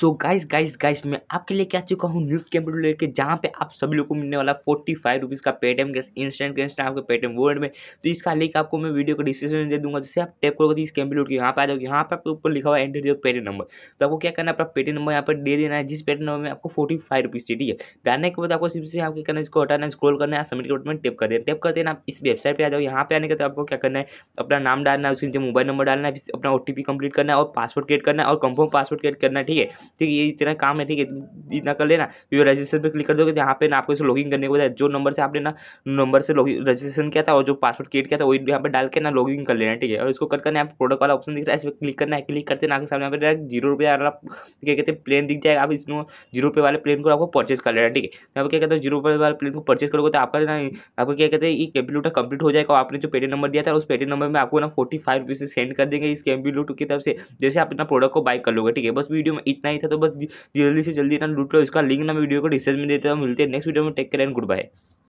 so guys guys guys मैं आपके लिए क्या चुका हूँ न्यूज कैंप लेके जहाँ पे आप सभी लोग को मिलने वाला फोर्टी फाइव रुपीज़ का पेटीएम कैश इंस्टेंट कैश आपके पेटीएम वर्ड में तो इसका लिंक आपको मैं वीडियो को डिस्क्रिप्शन में दे दूंगा जैसे आप टैप करोगे तो इस कैंपेन के यहाँ पे आ जाओगे यहाँ पर आपके ऊपर लिखा हुआ एंटर दिया पेटी नंबर तो आपको क्या करना है अपना पेटीएम नंबर यहाँ पर दे देना है जिस पेटी नंबर में आपको फोर्टी फाइव रुपीज़ चाहिए ठीक है डालने के बाद आपको सिर्फ आपके करना है इसको हटाना स्क्रोल करना है सबमिट के बटन कर देना टेप कर देना आप इस वेबसाइट पर आ जाओ यहाँ पे आने के बाद आपको क्या करना है अपना नाम डालना है उसके नीचे मोबाइल नंबर डालना है अपना ओ कंप्लीट करना है और पासवर्ड क्रिएट करना है और कंफर्म पासवर्ड क्रिएट करना है ठीक है ठीक है ये तेरा काम है ठीक है इतना कर लेना फिर रजिस्ट्रेशन पर क्लिक कर दोगे तो यहाँ पे ना आपको इसे लॉगिन करने को बताया जो नंबर से आपने ना नंबर से रजिस्ट्रेशन किया था और जो पासवर्ड क्रिएट किया था वही यहाँ पे डाल के ना लॉगिन कर लेना ठीक है और इसको कर करना है प्रोडक्ट वाला ऑप्शन दिख रहा है इस पर क्लिक करना है क्लिक करते ना सामने यहाँ डायरेक्ट जीरो रुपये वाला क्या कहते हैं प्लेन दिख जाएगा आप इसमें जीरो रुपये वाले प्लेन को आपको परचेस कर लेना ठीक है तो यहाँ क्या कहते हैं जीरो रुपये वाले प्लेन को परचेस करोगे तो आपका ना आपको क्या कहते हैं ये कंप्यूटर कंप्लीट हो जाएगा आपने जो पेटी नंबर दिया था उस पेटी नंबर में आपको ना फोर्टी फाइव सेंड कर देंगे इस कंप्यूटर की तरफ से जैसे आप अपना प्रोडक्ट को बाय कर लोगे ठीक है बस वीडियो में इतना ही नहीं था तो बस जल्दी से जल्दी ना लूट लो इसका लिंक ना वीडियो को डिस्क्रिप्शन में देता हूँ मिलते हैं नेक्स्ट वीडियो में take care and good bye